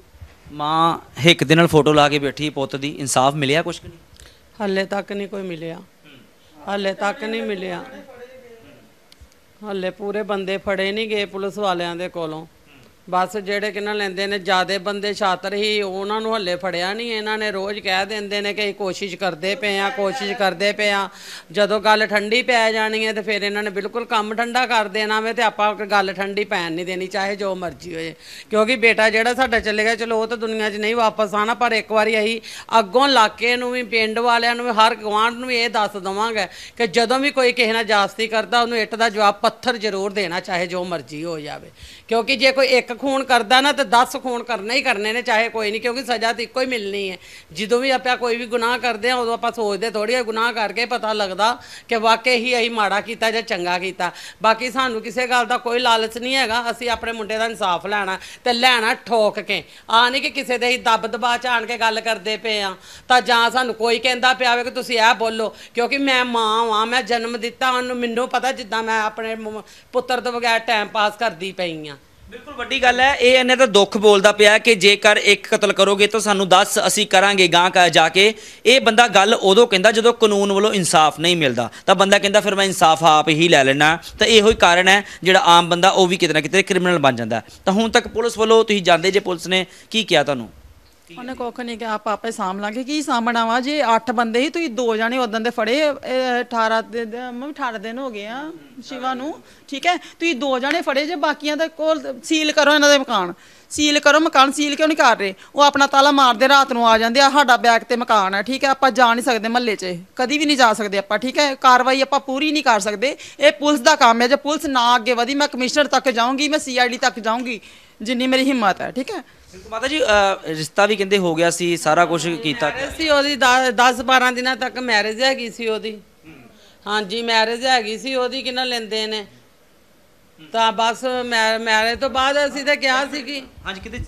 [SPEAKER 1] ਮਾਂ ਇੱਕ ਦਿਨ ਨਾਲ ਫੋਟੋ ਲਾ ਕੇ ਬੈਠੀ ਪੁੱਤ ਦੀ ਇਨਸਾਫ ਮਿਲਿਆ ਕੁਝ ਨਹੀਂ
[SPEAKER 4] ਹੱਲੇ ਤੱਕ ਨਹੀਂ ਕੋਈ ਮਿਲਿਆ ਹੱਲੇ ਤੱਕ ਨਹੀਂ ਮਿਲਿਆ ਹੱਲੇ ਪੂਰੇ ਬੰਦੇ ਫੜੇ ਨਹੀਂ ਗਏ ਪੁਲਿਸ ਵਾਲਿਆਂ ਦੇ ਕੋਲੋਂ ਬਸ ਜਿਹੜੇ ਕਿਨਾਂ ਲੈਂਦੇ ਨੇ ਜਿਆਦੇ ਬੰਦੇ ਛਾਤਰ ਹੀ ਉਹਨਾਂ ਨੂੰ ਹੱਲੇ ਫੜਿਆ ਨਹੀਂ ਇਹਨਾਂ ਨੇ ਰੋਜ਼ ਕਹਿ ਦਿੰਦੇ ਨੇ ਕਿ ਅਸੀਂ ਕੋਸ਼ਿਸ਼ ਕਰਦੇ ਪਏ ਆ ਕੋਸ਼ਿਸ਼ ਕਰਦੇ ਪਏ ਆ ਜਦੋਂ ਗੱਲ ਠੰਡੀ ਪੈ ਜਾਣੀ ਹੈ ਤੇ ਫਿਰ ਇਹਨਾਂ ਨੇ ਬਿਲਕੁਲ ਕੰਮ ਠੰਡਾ ਕਰ ਦੇਣਾ ਵੇ ਤੇ ਆਪਾਂ ਗੱਲ ਠੰਡੀ ਪੈਣ ਨਹੀਂ ਦੇਣੀ ਚਾਹੇ ਜੋ ਮਰਜ਼ੀ ਹੋਏ ਕਿਉਂਕਿ ਬੇਟਾ ਜਿਹੜਾ ਸਾਡਾ ਚੱਲੇਗਾ ਚਲੋ ਉਹ ਤਾਂ ਦੁਨੀਆ 'ਚ ਨਹੀਂ ਵਾਪਸ ਆਣਾ ਪਰ ਇੱਕ ਵਾਰੀ ਅਸੀਂ ਅੱਗੋਂ ਇਲਾਕੇ ਨੂੰ ਵੀ ਪਿੰਡ ਵਾਲਿਆਂ ਨੂੰ ਵੀ ਹਰ ਗਵਾਂਢ ਨੂੰ ਇਹ ਦੱਸ ਦਵਾਂਗਾ ਕਿ ਜਦੋਂ ਵੀ ਕੋਈ ਕਿਸੇ ਨਾਲ ਜਾਸਤੀ ਕਰਦਾ ਉਹਨੂੰ ਇੱਟ ਦਾ ਜਵਾਬ ਪੱਥਰ ਜ਼ਰੂਰ ਦੇਣਾ ਚਾਹੇ ਜੋ ਮਰਜ਼ੀ ਹੋ ਜਾਵੇ ਕਿਉਂਕਿ ਜੇ ਕੋਈ ਇੱਕ ਖੂਨ ਕਰਦਾ ਨਾ ਤੇ 10 ਖੂਨ ਕਰਨੇ ਹੀ ਕਰਨੇ ਨੇ ਚਾਹੇ ਕੋਈ ਨਹੀਂ ਕਿਉਂਕਿ ਸਜ਼ਾ ਤਾਂ ਇੱਕੋ ਹੀ ਮਿਲਣੀ ਹੈ ਜਦੋਂ ਵੀ ਆਪਾਂ ਕੋਈ ਵੀ ਗੁਨਾਹ ਕਰਦੇ ਆ ਉਦੋਂ ਆਪਾਂ ਸੋਚਦੇ ਥੋੜੀ ਜਿਹਾ ਗੁਨਾਹ ਕਰਕੇ ਪਤਾ ਲੱਗਦਾ ਕਿ ਵਾਕਈ ਹੀ ਅਸੀਂ ਮਾੜਾ ਕੀਤਾ ਜਾਂ ਚੰਗਾ ਕੀਤਾ ਬਾਕੀ ਸਾਨੂੰ ਕਿਸੇ ਗੱਲ ਦਾ ਕੋਈ ਲਾਲਚ ਨਹੀਂ ਹੈਗਾ ਅਸੀਂ ਆਪਣੇ ਮੁੰਡੇ ਦਾ ਇਨਸਾਫ ਲੈਣਾ ਤੇ ਲੈਣਾ ਠੋਕ ਕੇ ਆ ਨਹੀਂ ਕਿ ਕਿਸੇ ਦੇ ਹੀ ਦਬ ਦਬਾ ਚ ਆਣ ਕੇ ਗੱਲ ਕਰਦੇ ਪਏ ਆ ਤਾਂ ਜਾਂ ਸਾਨੂੰ ਕੋਈ ਕਹਿੰਦਾ ਪਿਆ ਹੋਵੇ ਕਿ ਤੁਸੀਂ ਇਹ ਬੋਲੋ ਕਿਉਂਕਿ ਮੈਂ ਮਾਂ ਆ ਮੈਂ ਜਨਮ ਦਿੱਤਾ ਉਹਨੂੰ ਮੈਨੂੰ ਪਤਾ ਜਿੱਦਾਂ ਮੈਂ ਆਪਣੇ ਪੁੱਤਰ ਤੋਂ ਬਗੈਰ ਟਾਈਮ ਪਾਸ ਕਰਦੀ ਪਈ ਆ
[SPEAKER 1] ਬਿਲਕੁਲ ਵੱਡੀ ਗੱਲ ਹੈ ਇਹ ਇਹਨੇ ਤਾਂ ਦੁੱਖ ਬੋਲਦਾ ਪਿਆ ਕਿ ਜੇਕਰ ਇੱਕ ਕਤਲ ਕਰੋਗੇ ਤਾਂ ਸਾਨੂੰ 10 ਅਸੀਂ ਕਰਾਂਗੇ ਗਾਂ ਜਾ ਕੇ ਇਹ ਬੰਦਾ ਗੱਲ ਉਦੋਂ ਕਹਿੰਦਾ ਜਦੋਂ ਕਾਨੂੰਨ ਵੱਲੋਂ ਇਨਸਾਫ ਨਹੀਂ ਮਿਲਦਾ ਤਾਂ ਬੰਦਾ ਕਹਿੰਦਾ ਫਿਰ ਮੈਂ ਇਨਸਾਫ ਆਪ ਹੀ ਲੈ ਲੈਣਾ ਤਾਂ ਇਹੋ ਹੀ ਕਾਰਨ ਹੈ ਜਿਹੜਾ ਆਮ ਬੰਦਾ ਉਹ ਵੀ ਕਿਤੇ ਨਾ ਕਿਤੇ ਕ੍ਰਿਮੀਨਲ ਬਣ ਜਾਂਦਾ ਤਾਂ ਹੁਣ ਤੱਕ ਪੁਲਿਸ ਵੱਲੋਂ ਤੁਸੀਂ ਜਾਂਦੇ ਜੇ ਪੁਲਿਸ ਨੇ ਕੀ ਕਿਹਾ ਤੁਹਾਨੂੰ
[SPEAKER 2] ਉਹਨੇ ਕੁੱਖ ਨਹੀਂ ਕਿ ਆਪ ਆਪੇ ਸਾਂਭ ਲਾਂਗੇ ਕੀ ਸਾਹਮਣਾ ਵਾ ਜੇ 8 ਬੰਦੇ ਹੀ ਤੁਸੀਂ ਦੋ ਜਾਣੇ ਉਦੋਂ ਦੇ ਫੜੇ 18 ਦੇ ਮੈਂ 18 ਦਿਨ ਹੋ ਗਏ ਆ ਸ਼ਿਵਾ ਨੂੰ ਠੀਕ ਹੈ ਤੁਸੀਂ ਦੋ ਜਾਣੇ ਫੜੇ ਜੇ ਬਾਕੀਆਂ ਦਾ ਕੋਲ ਸੀਲ ਕਰੋ ਇਹਨਾਂ ਦੇ ਮਕਾਨ ਸੀਲ ਕਰੋ ਮਕਾਨ ਸੀਲ ਕਿਉਂ ਨਹੀਂ ਕਰ ਰਹੇ ਉਹ ਆਪਣਾ ਤਾਲਾ ਮਾਰਦੇ ਰਾਤ ਨੂੰ ਆ ਜਾਂਦੇ ਆ ਸਾਡਾ ਬੈਗ ਤੇ ਮਕਾਨ ਹੈ ਠੀਕ ਹੈ ਆਪਾਂ ਜਾ ਨਹੀਂ ਸਕਦੇ ਮੱਲੇ 'ਚ ਕਦੀ ਵੀ ਨਹੀਂ ਜਾ ਸਕਦੇ ਆਪਾਂ ਠੀਕ ਹੈ ਕਾਰਵਾਈ ਆਪਾਂ ਪੂਰੀ ਨਹੀਂ ਕਰ ਸਕਦੇ ਇਹ ਪੁਲਿਸ ਦਾ ਕੰਮ ਹੈ ਜੇ ਪੁਲਿਸ ਨਾ ਅੱਗੇ ਵਧੀ ਮੈਂ ਕਮਿਸ਼ਨਰ ਤੱਕ ਜਾਊਂਗੀ ਮੈਂ ਸੀਆਈਡੀ ਤੱਕ ਜਾਊਂਗੀ ਜਿੰਨੀ ਮੇਰੀ ਹਿੰਮਤ ਹੈ ਠੀਕ ਹੈ
[SPEAKER 1] ਮਾਤਾ ਜੀ ਰਿਸ਼ਤਾ ਵੀ ਕਹਿੰਦੇ ਹੋ ਗਿਆ ਸੀ ਸਾਰਾ ਕੁਝ ਕੀਤਾ
[SPEAKER 4] ਸੀ ਉਹਦੀ 10 12 ਦਿਨਾਂ ਤੱਕ ਮੈਰਿਜ ਹੈਗੀ ਸੀ ਉਹਦੀ ਹਾਂਜੀ ਮੈਰਿਜ ਹੈਗੀ ਸੀ ਉਹਦੀ ਕਿੰਨਾ ਲੈਂਦੇ ਨੇ ਤਾਂ ਬਸ ਮੈਰਿਜ ਤੋਂ ਬਾਅਦ ਅਸੀਂ ਤਾਂ ਕਿਹਾ ਸੀ ਕਿ ਹਾਂਜੀ ਕਿਤੇ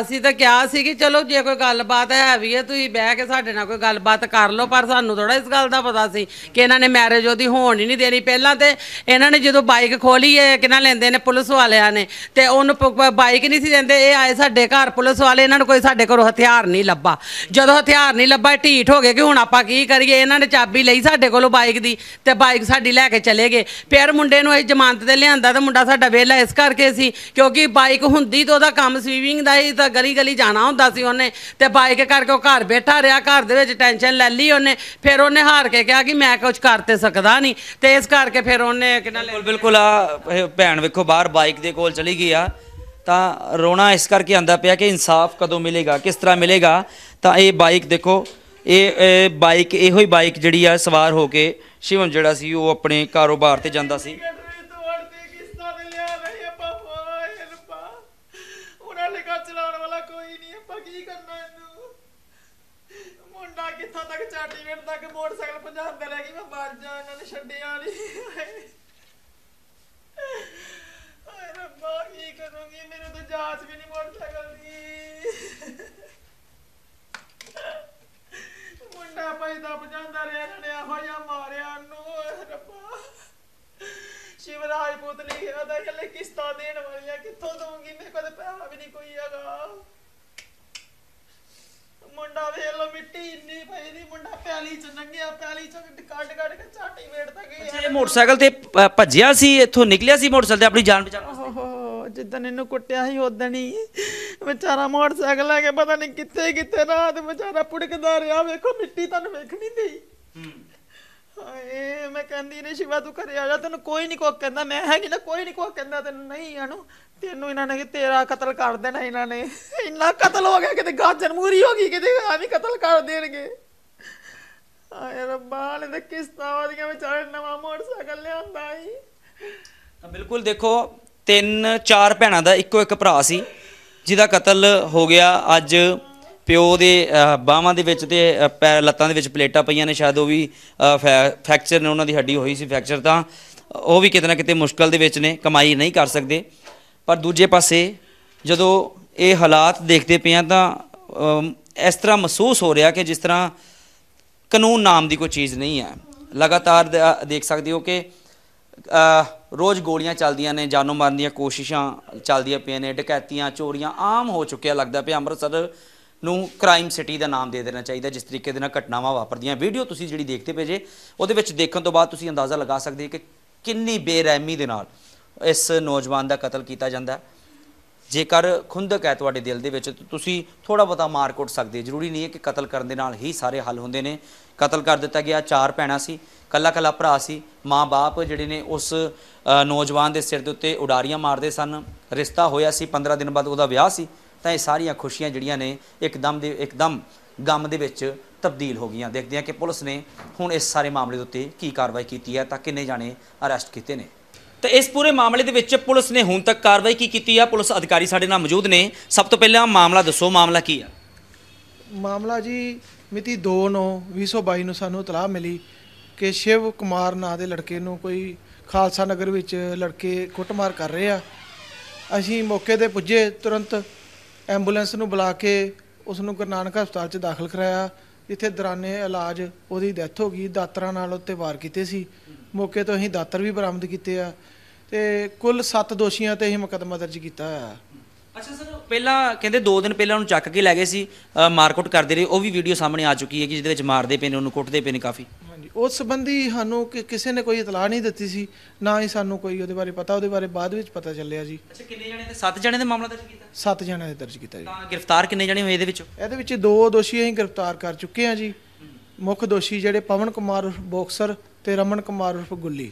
[SPEAKER 4] ਅਸੀਂ ਤਾਂ ਕਿਹਾ ਸੀ ਕਿ ਚਲੋ ਜੇ ਕੋਈ ਗੱਲਬਾਤ ਹੈ ਵੀ ਹੈ ਤੁਸੀਂ ਬਹਿ ਕੇ ਸਾਡੇ ਨਾਲ ਕੋਈ ਗੱਲਬਾਤ ਕਰ ਲਓ ਪਰ ਸਾਨੂੰ ਥੋੜਾ ਇਸ ਗੱਲ ਦਾ ਪਤਾ ਸੀ ਕਿ ਇਹਨਾਂ ਨੇ ਮੈਰਿਜ ਉਹਦੀ ਹੋਣ ਹੀ ਨਹੀਂ ਦੇਣੀ ਪਹਿਲਾਂ ਤੇ ਇਹਨਾਂ ਨੇ ਜਦੋਂ ਬਾਈਕ ਖੋਲੀ ਹੈ ਕਿਨਾਂ ਲੈਂਦੇ ਨੇ ਪੁਲਿਸ ਵਾਲਿਆਂ ਨੇ ਤੇ ਉਹਨੂੰ ਬਾਈਕ ਨਹੀਂ ਸੀ ਦਿੰਦੇ ਇਹ ਆਏ ਸਾਡੇ ਘਰ ਪੁਲਿਸ ਵਾਲੇ ਇਹਨਾਂ ਨੂੰ ਕੋਈ ਸਾਡੇ ਕੋਲੋਂ ਹਥਿਆਰ ਨਹੀਂ ਲੱਭਾ ਜਦੋਂ ਹਥਿਆਰ ਨਹੀਂ ਲੱਭਾ ਢੀਠ ਹੋ ਗਏ ਕਿ ਹੁਣ ਆਪਾਂ ਕੀ ਕਰੀਏ ਇਹਨਾਂ ਨੇ ਚਾਬੀ ਲਈ ਸਾਡੇ ਕੋਲੋਂ ਬਾਈਕ ਦੀ ਤੇ ਬਾਈਕ ਸਾਡੀ ਲੈ ਕੇ ਚਲੇ ਗਏ ਫਿਰ ਮੁੰਡੇ ਨੂੰ ਇਹ ਜ਼ਮਾਨਤ ਤੇ ਲਿਆਂਦਾ ਤਾਂ ਮੁੰਡਾ ਸਾਡਾ ਵੇਲਾ ਇਸ ਕਰਕੇ ਸੀ ਕਿਉਂਕਿ ਬਾਈਕ ਹੁੰਦੀ ਤਾਂ ਉਹਦਾ ਕੰਮ ਸਵੀਵਿੰਗ ਦਾ ਹੀ ਤਾਂ ਗਲੀ ਗਲੀ ਜਾਣਾ ਹੁੰਦਾ ਸੀ ਉਹਨੇ ਤੇ ਬਾਈਕ ਕਰਕੇ ਉਹ ਘਰ ਬੈਠਾ ਰਿਹਾ ਘਰ ਦੇ ਵਿੱਚ ਟੈਨਸ਼ਨ ਲੈ ਲਈ ਉਹਨੇ ਫਿਰ ਉਹਨੇ ਹਾਰ ਕੇ ਕਿਹਾ ਕਿ ਮੈਂ ਕੁਝ ਕਰ ਤੇ ਸਕਦਾ ਨਹੀਂ ਤੇ ਇਸ ਕਰਕੇ ਫਿਰ ਉਹਨੇ ਕਿਨਾਂ
[SPEAKER 1] ਬਿਲਕੁਲ ਬਿਲਕੁਲ ਆ ਭੈਣ ਵੇਖੋ ਬਾਹਰ ਬਾਈਕ ਦੇ ਕੋਲ ਚਲੀ ਗਈ ਆ ਤਾਂ ਰੋਣਾ ਇਸ ਕਰਕੇ ਆਂਦਾ ਪਿਆ ਕਿ ਇਨਸਾਫ ਕਦੋਂ ਮਿਲੇਗਾ ਕਿਸ ਤਰ੍ਹਾਂ ਮਿਲੇਗਾ ਤਾਂ ਇਹ ਬਾਈਕ ਦੇਖੋ ਇਹ ਬਾਈਕ ਇਹੋ ਹੀ ਬਾਈਕ ਜਿਹੜੀ ਆ ਸਵਾਰ ਹੋ ਕੇ ਸ਼ਿਵਮ ਜਿਹੜਾ ਸੀ ਉਹ ਆਪਣੇ ਕਾਰੋਬਾਰ ਤੇ ਜਾਂਦਾ ਸੀ
[SPEAKER 3] ਕੀ ਕਰਨਾ ਇਹਨੂੰ ਮੁੰਡਾ ਕਿੱਥੋਂ ਤੱਕ ਚਾਟੀਵੇਟ ਤੱਕ ਮੋਟਰਸਾਈਕਲ ਪੰਜਾਂਦੇ ਰਹਿ ਗਈ ਮੈਂ ਬਾਹਰ ਜਾ ਇਹਨਾਂ ਨੇ ਛੱਡਿਆ ਨਹੀਂ ਹਾਏ ਰੱਬਾ ਕੀ ਕਰੂੰਗੀ ਮੇਰੇ ਤਾਂ ਜਾਂਚ ਵੀ ਨਹੀਂ ਮੋਟਰਸਾਈਕਲ ਦੀ ਮੁੰਡਾ ਪਈ ਦਾ ਪੰਜਾਂਦਾ ਰਿਹਾ ਇਹਨਾਂ ਨੇ ਆਹੋ ਜਾਂ ਮਾਰਿਆ ਨੂੰ ਰੱਬਾ ਸ਼ਿਵਰਾਜ ਪੁੱਤ ਲਿਖਿਆ ਦਾ ਕਿ ਕਿਸ਼ਤਾਂ ਦੇਣ ਵਾਲੀਆਂ ਕਿੱਥੋਂ ਦਊਂਗੀ ਮੇਰੇ ਕੋਲ ਪੈਸਾ ਵੀ ਨਹੀਂ ਕੋਈ ਹੈਗਾ ਮੁੰਡਾ ਵੇਖ ਲੋ ਮਿੱਟੀ ਇੰਨੀ ਪਈ ਦੀ ਮੁੰਡਾ ਪੈਲੀ ਚ ਨੰਗਿਆ ਪੈਲੀ ਚ ਕੱਢ ਕੱਢ
[SPEAKER 1] ਕੇ ਝਾਟੀ ਮੇੜ ਤੱਕ ਅੱਛਾ ਇਹ ਮੋਟਰਸਾਈਕਲ ਤੇ ਭੱਜਿਆ ਸੀ ਇੱਥੋਂ ਨਿਕਲਿਆ ਸੀ ਮੋਟਰਸਾਈਕਲ ਤੇ ਆਪਣੀ ਜਾਨ
[SPEAKER 3] ਬਚਾਉਣ ਵਾਸਤੇ। ਹੋ ਜਿੱਦਣ ਇਹਨੂੰ ਕੁੱਟਿਆ ਸੀ ਉਦਣ ਹੀ ਵਿਚਾਰਾ ਮੋਟਰਸਾਈਕਲ ਲੈ ਕੇ ਪਤਾ ਨਹੀਂ ਕਿੱਥੇ ਕਿੱਥੇ ਰਾਤ ਵਿਚਾਰਾ ਪੁੜਕਦਾ ਰਿਹਾ ਵੇਖੋ ਮਿੱਟੀ ਤੁਹਾਨੂੰ ਵੇਖਣੀ ਨਹੀਂ ਹੂੰ ਏ ਮੈਂ ਕਹਿੰਦੀ ਨੇ ਸ਼ਿਵਾ ਤੂੰ ਘਰੇ ਆ ਜਾ ਤੈਨੂੰ ਕੋਈ ਨਹੀਂ ਕੋਈ ਕਹਿੰਦਾ ਮੈਂ ਹੈਗੀ ਨਾ ਕੋਈ ਨਹੀਂ ਕੋਈ ਕਹਿੰਦਾ ਤੈਨੂੰ ਨਹੀਂ ਅਨੂ ਤੈਨੂੰ ਇਹਨਾਂ ਨੇ ਤੇਰਾ ਕਤਲ ਕਰ ਦੇਣਾ ਇਹਨਾਂ ਨੇ ਇੰਨਾ ਕਤਲ ਹੋ ਗਿਆ ਕਿਤੇ ਗਾਜਰ ਮੂਰੀ ਹੋ ਗਈ ਕਿਤੇ ਆ ਵੀ ਕਤਲ ਕਰ ਦੇਣਗੇ ਹਾਏ ਰੱਬਾ ਨੇ ਕਿਸ ਕਿਸ਼ਤਾਂ ਦੀਆਂ ਵਿਚਾਰੇ ਨਵਾਂ ਮੋਟਰਸਾਈਕਲ ਲਿਆਂਦਾ ਹੀ
[SPEAKER 1] ਬਿਲਕੁਲ ਦੇਖੋ ਤਿੰਨ ਚਾਰ ਭੈਣਾਂ ਦਾ ਇੱਕੋ ਇੱਕ ਭਰਾ ਸੀ ਜਿਹਦਾ ਕਤਲ ਹੋ ਗਿਆ ਅੱਜ ਪਿਓ ਦੇ ਬਾਹਾਂ ਦੇ ਵਿੱਚ ਤੇ ਪੈਰ ਲੱਤਾਂ ਦੇ ਵਿੱਚ ਪਲੇਟਾਂ ਪਈਆਂ ਨੇ ਸ਼ਾਇਦ ਉਹ ਵੀ ਫ੍ਰੈਕਚਰ ਨੇ ਉਹਨਾਂ ਦੀ ਹੱਡੀ ਹੋਈ ਸੀ ਫ੍ਰੈਕਚਰ ਤਾਂ ਉਹ ਵੀ ਕਿਤੇ ਨਾ ਕਿਤੇ ਮੁਸ਼ਕਲ ਦੇ ਵਿੱਚ ਨੇ ਕਮਾਈ ਨਹੀਂ ਕਰ ਸਕਦੇ ਪਰ ਦੂਜੇ ਪਾਸੇ ਜਦੋਂ ਇਹ ਹਾਲਾਤ ਦੇਖਦੇ ਪਿਆ ਤਾਂ ਇਸ ਤਰ੍ਹਾਂ ਮਹਿਸੂਸ ਹੋ ਰਿਹਾ ਕਿ ਜਿਸ ਤਰ੍ਹਾਂ ਕਾਨੂੰਨ ਨਾਮ ਦੀ ਕੋਈ ਚੀਜ਼ ਨਹੀਂ ਹੈ ਲਗਾਤਾਰ ਦੇਖ ਸਕਦੇ ਹੋ ਕਿ ਰੋਜ਼ ਗੋਲੀਆਂ ਚੱਲਦੀਆਂ ਨੇ ਜਾਨੋਂ ਮਾਰਨ ਦੀਆਂ ਕੋਸ਼ਿਸ਼ਾਂ ਚੱਲਦੀਆਂ ਪਈਆਂ ਨੇ ਡਕੈਤੀਆਂ ਚੋਰੀਆਂ ਆਮ ਹੋ ਚੁੱਕਿਆ ਲੱਗਦਾ ਪਿਆ ਅੰਮ੍ਰਿਤਸਰ ਨੂੰ ਕ੍ਰਾਈਮ ਸਿਟੀ ਦਾ ਨਾਮ ਦੇ ਦੇਣਾ ਚਾਹੀਦਾ ਜਿਸ ਤਰੀਕੇ ਦੇ ਨਾਲ ਘਟਨਾਵਾਂ ਵਾਪਰਦੀਆਂ ਵੀਡੀਓ ਤੁਸੀਂ ਜਿਹੜੀ ਦੇਖਦੇ ਪਏ ਜੇ ਉਹਦੇ ਵਿੱਚ ਦੇਖਣ ਤੋਂ ਬਾਅਦ ਤੁਸੀਂ ਅੰਦਾਜ਼ਾ ਲਗਾ ਸਕਦੇ ਹੋ ਕਿ ਕਿੰਨੀ ਬੇਰਹਿਮੀ ਦੇ ਨਾਲ ਇਸ ਨੌਜਵਾਨ ਦਾ ਕਤਲ ਕੀਤਾ ਜਾਂਦਾ ਜੇਕਰ ਖੁੰਦਕ ਹੈ ਤੁਹਾਡੇ ਦਿਲ ਦੇ ਵਿੱਚ ਤੁਸੀਂ ਥੋੜਾ ਬਤਾ ਮਾਰ ਕੁੱਟ ਸਕਦੇ ਜ਼ਰੂਰੀ ਨਹੀਂ ਹੈ ਕਿ ਕਤਲ ਕਰਨ ਦੇ ਨਾਲ ਹੀ ਸਾਰੇ ਹੱਲ ਹੁੰਦੇ ਨੇ ਕਤਲ ਕਰ ਦਿੱਤਾ ਗਿਆ ਚਾਰ ਪੈਣਾ ਸੀ ਕੱਲਾ ਕੱਲਾ ਭਰਾ ਸੀ ਮਾਂ-ਬਾਪ ਜਿਹੜੇ ਨੇ ਉਸ ਨੌਜਵਾਨ ਦੇ ਸਿਰ ਦੇ ਉੱਤੇ ਉਡਾਰੀਆਂ ਮਾਰਦੇ ਸਨ ਰਿਸ਼ਤਾ ਹੋਇਆ ਸੀ 15 ਦਿਨ ਬਾਅਦ ਉਹਦਾ ਵਿਆਹ ਸੀ ਤਾਂ ਇਹ ਸਾਰੀਆਂ ਖੁਸ਼ੀਆਂ ਜਿਹੜੀਆਂ ਨੇ ਇੱਕਦਮ ਦੇ ਇੱਕਦਮ ਗਮ ਦੇ ਵਿੱਚ ਤਬਦੀਲ ਹੋ ਗਈਆਂ ਦੇਖਦੇ ਹਾਂ ਕਿ ਪੁਲਿਸ ਨੇ ਹੁਣ ਇਸ ਸਾਰੇ ਮਾਮਲੇ ਦੇ ਉੱਤੇ ਕੀ ਕਾਰਵਾਈ ਕੀਤੀ ਹੈ ਤਾਂ ਕਿੰਨੇ ਜਾਣੇ ਅਰੈਸਟ ਕੀਤੇ ਨੇ ਤੇ ਇਸ ਪੂਰੇ ਮਾਮਲੇ ਦੇ ਵਿੱਚ ਪੁਲਿਸ ਨੇ ਹੁਣ ਤੱਕ ਕਾਰਵਾਈ ਕੀ ਕੀਤੀ ਆ ਪੁਲਿਸ ਅਧਿਕਾਰੀ ਸਾਡੇ ਨਾਲ ਮੌਜੂਦ ਨੇ ਸਭ ਤੋਂ ਪਹਿਲਾਂ ਮਾਮਲਾ ਦੱਸੋ ਮਾਮਲਾ ਕੀ ਆ
[SPEAKER 5] ਮਾਮਲਾ ਜੀ ਮਿਤੀ 2/9/2022 ਨੂੰ ਸਾਨੂੰ ਤਲਾਹ ਮਿਲੀ ਕਿ ਸ਼ਿਵ ਕੁਮਾਰ ਨਾਂ ਦੇ ਲੜਕੇ ਨੂੰ ਕੋਈ ਖਾਲਸਾ ਨਗਰ ਵਿੱਚ ਲੜਕੇ ਕੁੱਟਮਾਰ ਕਰ ਰਹੇ ਆ ਅਸੀਂ ਮੌਕੇ ਤੇ ਪੁੱਜੇ ਤੁਰੰਤ ਐਂਬੂਲੈਂਸ ਨੂੰ ਬੁਲਾ ਕੇ ਉਸ ਨੂੰ ਗੁਰਨਾਨਕ ਹਸਪਤਾਲ 'ਚ ਦਾਖਲ ਕਰਾਇਆ ਜਿੱਥੇ ਦਰਾਨੇ ਇਲਾਜ ਉਹਦੀ ਡੈਥ ਹੋ ਗਈ ਦਾਤਰਾ ਨਾਲ ਉੱਤੇ ਵਾਰ ਕੀਤੇ ਸੀ ਮੌਕੇ ਤੋਂ ਅਸੀਂ ਦਾਤਰ ਵੀ ਬਰਾਮਦ ਕੀਤੇ ਆ ਤੇ ਕੁੱਲ 7 ਦੋਸ਼ੀਆਂ ਤੇ ਅਸੀਂ ਮੁਕਦਮਾ ਦਰਜ ਕੀਤਾ ਆ ਅੱਛਾ ਸਰ
[SPEAKER 1] ਪਹਿਲਾਂ ਕਹਿੰਦੇ 2 ਦਿਨ ਪਹਿਲਾਂ ਉਹਨੂੰ ਚੱਕ ਕੇ ਲੈ ਗਏ ਸੀ ਮਾਰਕਟ ਕਰਦੇ ਰਹੇ ਉਹ ਵੀ ਵੀਡੀਓ ਸਾਹਮਣੇ ਆ ਚੁੱਕੀ ਹੈ ਕਿ ਜਿਹਦੇ ਵਿੱਚ ਮਾਰਦੇ ਪਏ ਨੇ ਉਹਨੂੰ ਕੁੱਟਦੇ ਪਏ ਨੇ ਕਾਫੀ
[SPEAKER 5] ਉਸ ਸੰਬੰਧੀ ਸਾਨੂੰ ਕਿ ਕਿਸੇ ਨੇ ਕੋਈ ਇਤਲਾਹ ਨਹੀਂ ਦਿੱਤੀ ਸੀ ਨਾ ਹੀ ਸਾਨੂੰ ਕੋਈ ਉਹਦੇ ਬਾਰੇ ਪਤਾ ਉਹਦੇ ਬਾਰੇ ਬਾਅਦ ਵਿੱਚ ਪਤਾ ਚੱਲਿਆ ਜੀ ਅੱਛਾ ਕਿੰਨੇ ਜਣੇ ਤੇ 7 ਜਣੇ ਦੇ ਮਾਮਲਾ ਦਰਜ ਕੀਤਾ 7 ਜਣੇ ਦੇ ਦਰਜ ਕੀਤਾ ਜੀ ਤਾਂ
[SPEAKER 1] ਗ੍ਰਿਫਤਾਰ ਕਿੰਨੇ ਜਣੇ ਹੋਏ ਇਹਦੇ ਵਿੱਚੋਂ
[SPEAKER 5] ਇਹਦੇ ਵਿੱਚ ਦੋ ਦੋਸ਼ੀ ਅਸੀਂ ਗ੍ਰਿਫਤਾਰ ਕਰ ਚੁੱਕੇ ਹਾਂ ਜੀ ਮੁੱਖ ਦੋਸ਼ੀ ਜਿਹੜੇ ਪਵਨ ਕੁਮਾਰ ਉਰਫ ਬੌਕਸਰ ਤੇ ਰਮਨ ਕੁਮਾਰ ਉਰਫ ਗੁੱਲੀ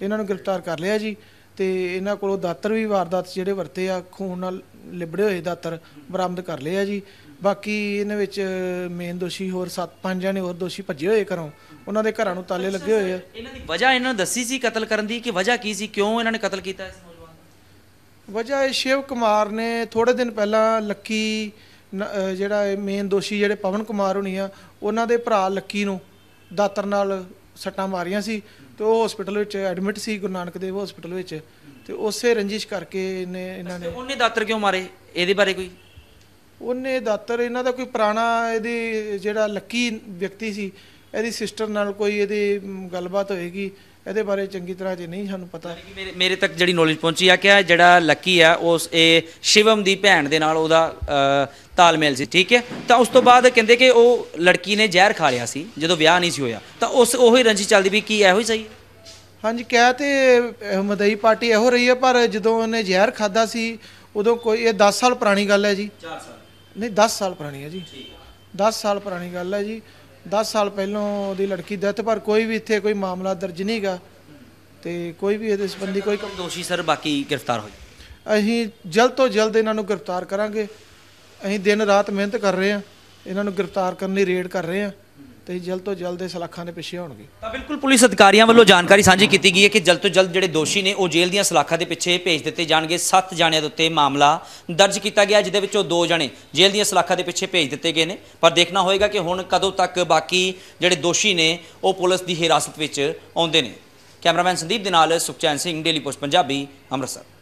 [SPEAKER 5] ਇਹਨਾਂ ਨੂੰ ਗ੍ਰਿਫਤਾਰ ਕਰ ਲਿਆ ਜੀ ਤੇ ਇਹਨਾਂ ਕੋਲੋਂ ਦਾਤਰ ਵੀ ਵਾਰਦਾਤ ਜਿਹੜੇ ਵਰਤੇ ਆ ਖੂਨ ਨਾਲ ਲਿਬੜੇ ਹੋਏ ਦਾਤਰ ਬਰਾਮਦ ਕਰ ਲਿਆ ਜੀ ਬਾਕੀ ਇਹਨਾਂ ਵਿੱਚ ਮੇਨ ਦੋਸ਼ੀ ਹੋਰ 7-5 ਜਣੇ ਹੋਰ ਦੋਸ਼ੀ ਭੱਜੇ ਹੋਏ ਘਰੋਂ ਉਹਨਾਂ ਦੇ ਘਰਾਂ ਨੂੰ ਤਾਲੇ ਲੱਗੇ ਹੋਏ ਆ
[SPEAKER 1] ਇਹਨਾਂ ਦੀ ਵਜ੍ਹਾ ਇਹਨਾਂ ਨੂੰ ਦੱਸੀ ਸੀ ਕਤਲ ਕਰਨ ਦੀ ਕਿ ਵਜ੍ਹਾ ਕੀ ਸੀ ਕਿਉਂ ਇਹਨਾਂ ਨੇ ਕਤਲ ਕੀਤਾ ਇਸ ਨੌਜਵਾਨ
[SPEAKER 5] ਦਾ ਵਜ੍ਹਾ ਇਹ ਸ਼ਿਵ ਕੁਮਾਰ ਨੇ ਥੋੜੇ ਦਿਨ ਪਹਿਲਾਂ ਲੱਕੀ ਜਿਹੜਾ ਇਹ ਮੇਨ ਦੋਸ਼ੀ ਜਿਹੜੇ ਪਵਨ ਕੁਮਾਰ ਹੁਣੀ ਆ ਉਹਨਾਂ ਦੇ ਭਰਾ ਲੱਕੀ ਨੂੰ ਦਾਤਰ ਨਾਲ ਸੱਟਾਂ ਮਾਰੀਆਂ ਸੀ ਤੇ ਉਹ ਹਸਪੀਟਲ ਵਿੱਚ ਐਡਮਿਟ ਸੀ ਗੁਰੂ ਨਾਨਕ ਦੇਵ ਹਸਪੀਟਲ ਵਿੱਚ ਤੇ ਉਸੇ ਰੰਜਿਸ਼ ਕਰਕੇ ਇਹਨੇ ਇਹਨਾਂ ਨੇ
[SPEAKER 1] ਉਹਨੇ ਦਾਤਰ ਕਿਉਂ ਮਾਰੇ ਇਹਦੇ ਬਾਰੇ ਕੋਈ
[SPEAKER 5] ਉਹਨੇ ਦਾਤਰ ਇਹਨਾਂ ਦਾ ਕੋਈ ਪੁਰਾਣਾ ਇਹਦੀ ਜਿਹੜਾ ਲੱਕੀ ਵਿਅਕਤੀ ਸੀ ਇਹਦੀ ਸਿਸਟਰ ਨਾਲ ਕੋਈ ਇਹਦੀ ਗੱਲਬਾਤ ਹੋਏਗੀ ਇਹਦੇ ਬਾਰੇ ਚੰਗੀ ਤਰ੍ਹਾਂ ਜੇ ਨਹੀਂ ਸਾਨੂੰ ਪਤਾ
[SPEAKER 1] ਮੇਰੇ ਮੇਰੇ ਤੱਕ ਜਿਹੜੀ ਨੌਲੇਜ ਪਹੁੰਚੀ ਆ ਕਿ ਜਿਹੜਾ ਲੱਕੀ ਆ ਉਸ ਇਹ ਸ਼ਿਵਮ ਦੀ ਭੈਣ ਦੇ ਨਾਲ ਉਹਦਾ ਤਾਲਮੇਲ ਸੀ ਠੀਕ ਹੈ ਤਾਂ ਉਸ ਤੋਂ ਬਾਅਦ ਕਹਿੰਦੇ ਕਿ ਉਹ ਲੜਕੀ ਨੇ ਜ਼ਹਿਰ ਖਾ ਲਿਆ ਸੀ ਜਦੋਂ ਵਿਆਹ ਨਹੀਂ ਸੀ ਹੋਇਆ ਤਾਂ ਉਸ ਉਹੀ ਰੰਜੀ ਚੱਲਦੀ ਵੀ ਕੀ ਇਹੋ ਹੀ ਸਹੀ
[SPEAKER 5] ਹਾਂਜੀ ਕਹਿ ਤੇ ਮਦਈ ਪਾਰਟੀ ਇਹੋ ਰਹੀ ਹੈ ਪਰ ਜਦੋਂ ਉਹਨੇ ਜ਼ਹਿਰ ਖਾਦਾ ਸੀ ਉਦੋਂ ਕੋਈ ਇਹ 10 ਸਾਲ ਪੁਰਾਣੀ ਗੱਲ ਹੈ ਜੀ 4 ਸਾਲ ਨਹੀਂ 10 ਸਾਲ ਪੁਰਾਣੀ ਹੈ ਜੀ 10 ਸਾਲ ਪੁਰਾਣੀ ਗੱਲ ਹੈ ਜੀ 10 ਸਾਲ ਪਹਿਲਾਂ ਉਹਦੀ ਲੜਕੀ ਦਿੱਤ ਪਰ ਕੋਈ ਵੀ ਇੱਥੇ ਕੋਈ ਮਾਮਲਾ ਦਰਜ ਨਹੀਂਗਾ ਤੇ ਕੋਈ ਵੀ ਇਹਦੇ ਸੰਬੰਧੀ ਕੋਈ ਦੋਸ਼ੀ ਸਰ ਬਾਕੀ ਗ੍ਰਿਫਤਾਰ ਹੋਏ ਅਸੀਂ ਜਲਦ ਤੋਂ ਜਲਦ ਇਹਨਾਂ ਨੂੰ ਗ੍ਰਿਫਤਾਰ ਕਰਾਂਗੇ ਅਸੀਂ ਦਿਨ ਰਾਤ ਮਿਹਨਤ ਕਰ ਰਹੇ ਹਾਂ ਇਹਨਾਂ ਨੂੰ ਗ੍ਰਿਫਤਾਰ ਕਰਨ ਲਈ ਰੇਡ ਕਰ ਰਹੇ ਹਾਂ ਤੇ ਜਲਦ ਤੋਂ ਜਲਦ ਇਸ ਸਲਾਖਾਂ ਦੇ ਪਿੱਛੇ ਹੋਣਗੇ
[SPEAKER 1] ਤਾਂ ਬਿਲਕੁਲ ਪੁਲਿਸ ਅਧਿਕਾਰੀਆਂ ਵੱਲੋਂ ਜਾਣਕਾਰੀ ਸਾਂਝੀ ਕੀਤੀ ਗਈ ਹੈ ਕਿ ਜਲਦ ਤੋਂ ਜਲਦ ਜਿਹੜੇ ਦੋਸ਼ੀ ਨੇ ਉਹ ਜੇਲ੍ਹ ਦੀਆਂ ਸਲਾਖਾਂ ਦੇ ਪਿੱਛੇ ਭੇਜ ਦਿੱਤੇ ਜਾਣਗੇ 7 ਜਾਣਿਆਂ ਦੇ ਉੱਤੇ ਮਾਮਲਾ ਦਰਜ ਕੀਤਾ ਗਿਆ ਜਿਦੇ ਵਿੱਚੋਂ 2 ਜਾਣੇ ਜੇਲ੍ਹ ਦੀਆਂ ਸਲਾਖਾਂ ਦੇ ਪਿੱਛੇ ਭੇਜ ਦਿੱਤੇ ਗਏ ਨੇ ਪਰ ਦੇਖਣਾ ਹੋਏਗਾ ਕਿ ਹੁਣ ਕਦੋਂ ਤੱਕ ਬਾਕੀ ਜਿਹੜੇ ਦੋਸ਼ੀ ਨੇ ਉਹ ਪੁਲਿਸ ਦੀ ਹਿਰਾਸਤ ਵਿੱਚ ਆਉਂਦੇ ਨੇ ਕੈਮਰਾਮੈਨ ਸੰਦੀਪ ਦੇ ਨਾਲ ਸੁਖਚੈਨ ਸਿੰਘ ਡੇਲੀ ਪੋਸਟ ਪੰਜਾਬੀ ਅੰਮ੍ਰਿਤਸਰ